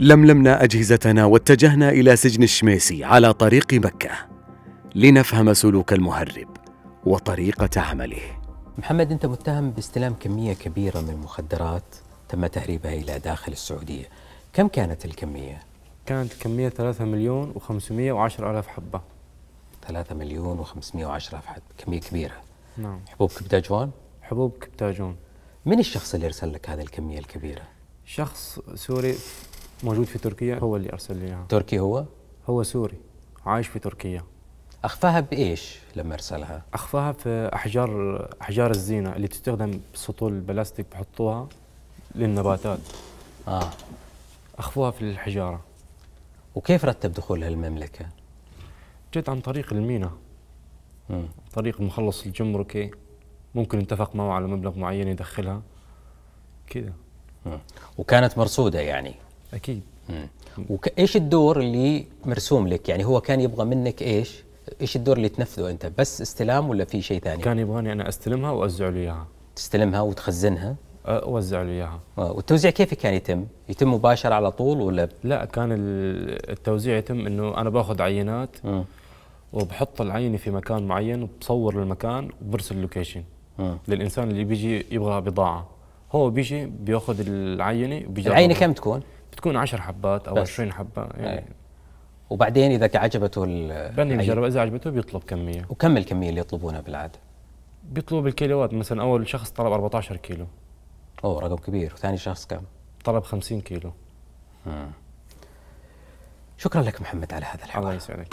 لملمنا أجهزتنا واتجهنا إلى سجن الشميسي على طريق مكة لنفهم سلوك المهرب وطريقة عمله محمد أنت متهم باستلام كمية كبيرة من المخدرات تم تهريبها إلى داخل السعودية كم كانت الكمية؟ كانت كميه 3 مليون و510 ألف حبة 3 مليون و510 ألف حبة كمية كبيرة نعم حبوب كبتاجون؟ حبوب كبتاجون من الشخص اللي أرسل لك هذه الكمية الكبيرة؟ شخص سوري موجود في تركيا هو اللي ارسل لي اياها تركي هو؟ هو سوري عايش في تركيا اخفاها بايش لما ارسلها؟ اخفاها في احجار احجار الزينه اللي تستخدم بسطول البلاستيك بحطوها للنباتات اه اخفوها في الحجاره وكيف رتب دخولها المملكه؟ جت عن طريق المينا مم. طريق المخلص الجمركي ممكن اتفق معه على مبلغ معين يدخلها كذا وكانت مرصوده يعني اكيد وايش الدور اللي مرسوم لك يعني هو كان يبغى منك ايش ايش الدور اللي تنفذه انت بس استلام ولا في شيء ثاني كان يبغاني انا استلمها واوزع له اياها تستلمها وتخزنها اوزع له اياها آه، والتوزيع كيف كان يتم يتم مباشره على طول ولا لا كان التوزيع يتم انه انا باخذ عينات م. وبحط العينه في مكان معين وبصور المكان وبرسل لوكيشن للانسان اللي بيجي يبغى بضاعه هو بيجي بياخذ العينه وبيجي العينه كم تكون تكون 10 حبات او 20 حبه يعني أي. وبعدين اذا عجبته بني مجرب اذا عجبته بيطلب كميه وكم الكميه اللي يطلبونها بالعاده؟ بيطلبوا بالكيلوات مثلا اول شخص طلب 14 كيلو اوه رقم كبير وثاني شخص كم؟ طلب 50 كيلو مم. شكرا لك محمد على هذا الحوار الله يسعدك